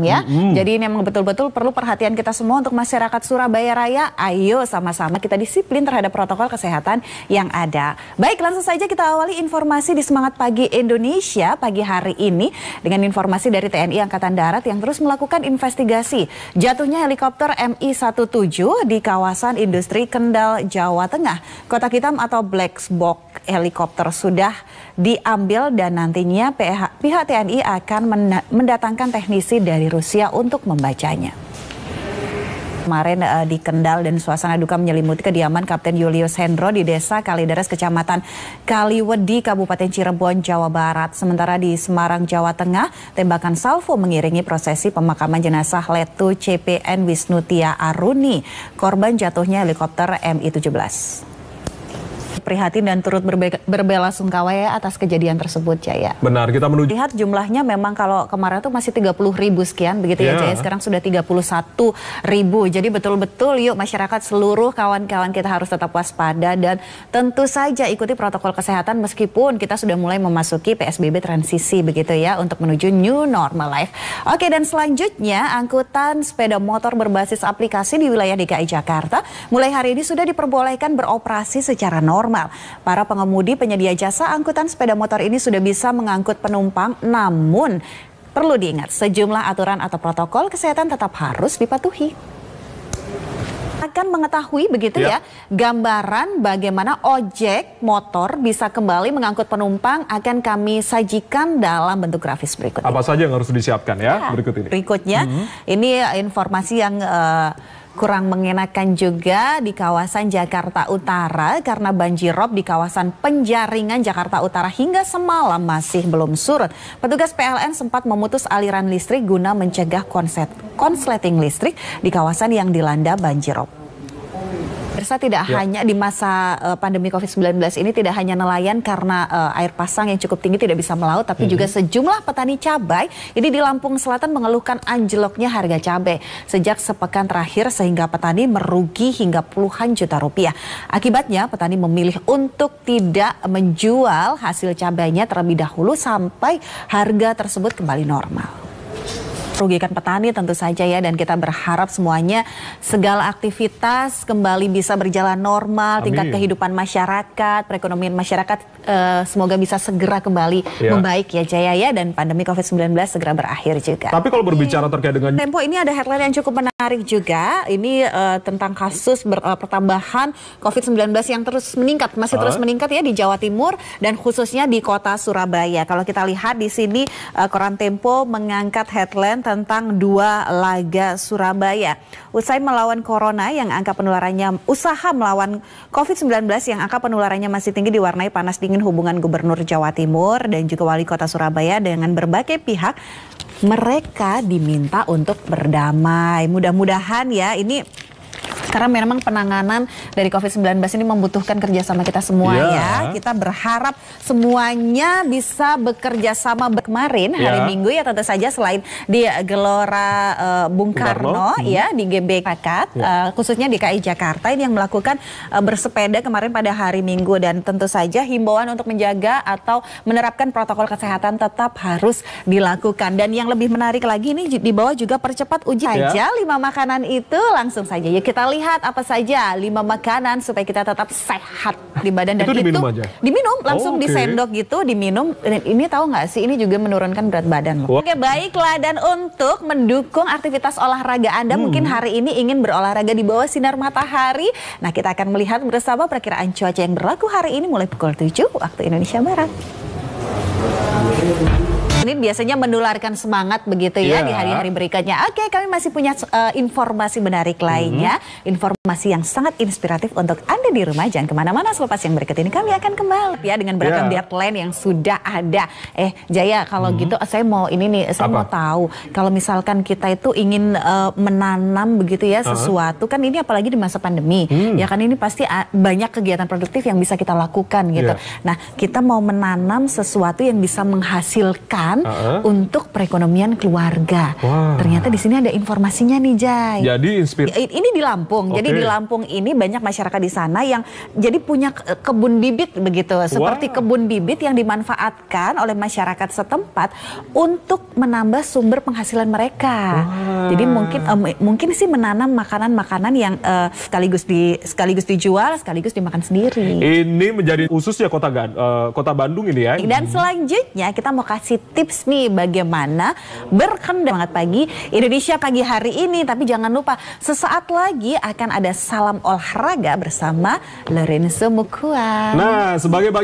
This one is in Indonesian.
ya. Mm -hmm. Jadi ini memang betul-betul perlu perhatian kita semua untuk masyarakat Surabaya Raya. Ayo sama-sama kita disiplin terhadap protokol kesehatan yang ada. Baik, langsung saja kita awali informasi di Semangat Pagi Indonesia pagi hari ini dengan informasi dari TNI Angkatan Darat yang terus melakukan investigasi jatuhnya helikopter MI-17 di kawasan industri Kendal, Jawa Tengah. Kota hitam atau black box helikopter sudah diambil dan nantinya PH, pihak TNI akan mendatangkan teknisi dari Rusia untuk membacanya. Kemarin uh, di Kendal dan suasana duka menyelimuti kediaman Kapten Julius Hendro di desa Kalideres, Kecamatan Kaliwedi, Kabupaten Cirebon, Jawa Barat. Sementara di Semarang, Jawa Tengah, tembakan salvo mengiringi prosesi pemakaman jenazah Letu CPN Wisnutia Aruni, korban jatuhnya helikopter MI-17 prihatin dan turut berbe berbela sungkawa ya atas kejadian tersebut Jaya. Benar, kita menuju. Lihat jumlahnya memang kalau kemarin tuh masih 30 ribu sekian begitu yeah. ya Jaya, ya. sekarang sudah 31 ribu. Jadi betul-betul yuk masyarakat seluruh kawan-kawan kita harus tetap waspada dan tentu saja ikuti protokol kesehatan meskipun kita sudah mulai memasuki PSBB transisi begitu ya untuk menuju new normal life. Oke dan selanjutnya angkutan sepeda motor berbasis aplikasi di wilayah DKI Jakarta mulai hari ini sudah diperbolehkan beroperasi secara normal normal. Para pengemudi penyedia jasa angkutan sepeda motor ini sudah bisa mengangkut penumpang, namun perlu diingat sejumlah aturan atau protokol kesehatan tetap harus dipatuhi akan mengetahui begitu ya. ya gambaran bagaimana ojek motor bisa kembali mengangkut penumpang akan kami sajikan dalam bentuk grafis berikut. Apa saja yang harus disiapkan ya, ya berikut ini. Berikutnya mm -hmm. ini informasi yang uh, kurang mengenakan juga di kawasan Jakarta Utara karena banjir rob di kawasan penjaringan Jakarta Utara hingga semalam masih belum surut. Petugas PLN sempat memutus aliran listrik guna mencegah konsep konsleting listrik di kawasan yang dilanda banjir rob. Bersa tidak ya. hanya di masa uh, pandemi COVID-19 ini tidak hanya nelayan karena uh, air pasang yang cukup tinggi tidak bisa melaut, tapi mm -hmm. juga mm-hmm. sejumlah petani cabai ini di Lampung Selatan mengeluhkan anjloknya harga cabai sejak sepekan terakhir sehingga petani merugi hingga puluhan juta rupiah. Akibatnya petani memilih untuk tidak menjual hasil cabainya terlebih dahulu sampai harga tersebut kembali normal merugikan petani tentu saja ya dan kita berharap semuanya segala aktivitas kembali bisa berjalan normal, Amin. tingkat kehidupan masyarakat, perekonomian masyarakat uh, semoga bisa segera kembali ya. membaik ya Jaya ya dan pandemi Covid-19 segera berakhir juga. Tapi kalau berbicara iya. terkait dengan Tempo ini ada headline yang cukup menarik juga. Ini uh, tentang kasus ber, uh, pertambahan Covid-19 yang terus meningkat, masih terus ah. meningkat ya di Jawa Timur dan khususnya di kota Surabaya. Kalau kita lihat di sini uh, koran Tempo mengangkat headline tentang dua laga Surabaya. Usai melawan Corona yang angka penularannya, usaha melawan COVID-19 yang angka penularannya masih tinggi diwarnai panas dingin hubungan Gubernur Jawa Timur dan juga Wali Kota Surabaya dengan berbagai pihak mereka diminta untuk berdamai. Mudah-mudahan ya ini karena memang penanganan dari COVID-19 ini membutuhkan kerjasama kita semua yeah. ya. Iya. Kita berharap semuanya bisa bekerja sama. Kemarin hari iya. Minggu ya tentu saja selain di Gelora uh, Bung Karno hmm. ya di GBK, yeah. Iya. uh, khususnya DKI Jakarta ini yang melakukan uh, bersepeda kemarin pada hari Minggu dan tentu saja himbauan untuk menjaga atau menerapkan protokol kesehatan tetap harus dilakukan. Dan yang lebih menarik lagi ini di bawah juga percepat uji yeah. aja lima makanan itu langsung saja. Ya kita lihat apa saja lima makanan supaya kita tetap sehat di badan dan itu diminum itu, aja. diminum langsung oh, okay. disendok gitu diminum dan ini tahu nggak sih ini juga menurunkan berat badan loh. Oke baiklah dan untuk mendukung aktivitas olahraga Anda hmm. mungkin hari ini ingin berolahraga di bawah sinar matahari. Nah kita akan melihat bersama perkiraan cuaca yang berlaku hari ini mulai pukul 7 waktu Indonesia Barat ini biasanya menularkan semangat begitu ya yeah. di hari-hari ya. berikutnya. Oke, kami masih punya uh, informasi menarik lainnya, hmm. informasi yang sangat inspiratif untuk Anda di rumah. Jangan kemana-mana selepas yang berikut ini kami akan kembali ya dengan beragam yeah. deadline yang sudah ada. Eh, Jaya, kalau hmm. gitu saya mau ini nih, saya Apa? mau tahu kalau misalkan kita itu ingin uh, menanam begitu ya uh -huh. sesuatu kan ini apalagi di masa pandemi. Hmm. Ya kan ini pasti banyak kegiatan produktif yang bisa kita lakukan gitu. Yeah. Nah, kita mau menanam sesuatu yang bisa menghasilkan uh -huh. untuk perekonomian keluarga. Wow. Ternyata di sini ada informasinya nih Jai. Jadi inspirasi. Ini di Lampung. Okay. Jadi di Lampung ini banyak masyarakat di sana yang jadi punya kebun bibit begitu, seperti kebun bibit yang dimanfaatkan oleh masyarakat setempat untuk menambah sumber penghasilan mereka. Wow. Jadi mungkin um, mungkin sih menanam makanan-makanan yang uh, sekaligus di sekaligus dijual, sekaligus dimakan sendiri. Ini menjadi ya kota uh, kota Bandung ini ya. Dan hmm. selanjutnya kita mau kasih tips tips nih bagaimana berkendara semangat pagi Indonesia pagi hari ini. Tapi jangan lupa sesaat lagi akan ada salam olahraga bersama Lorenzo Mukua. Nah sebagai bagi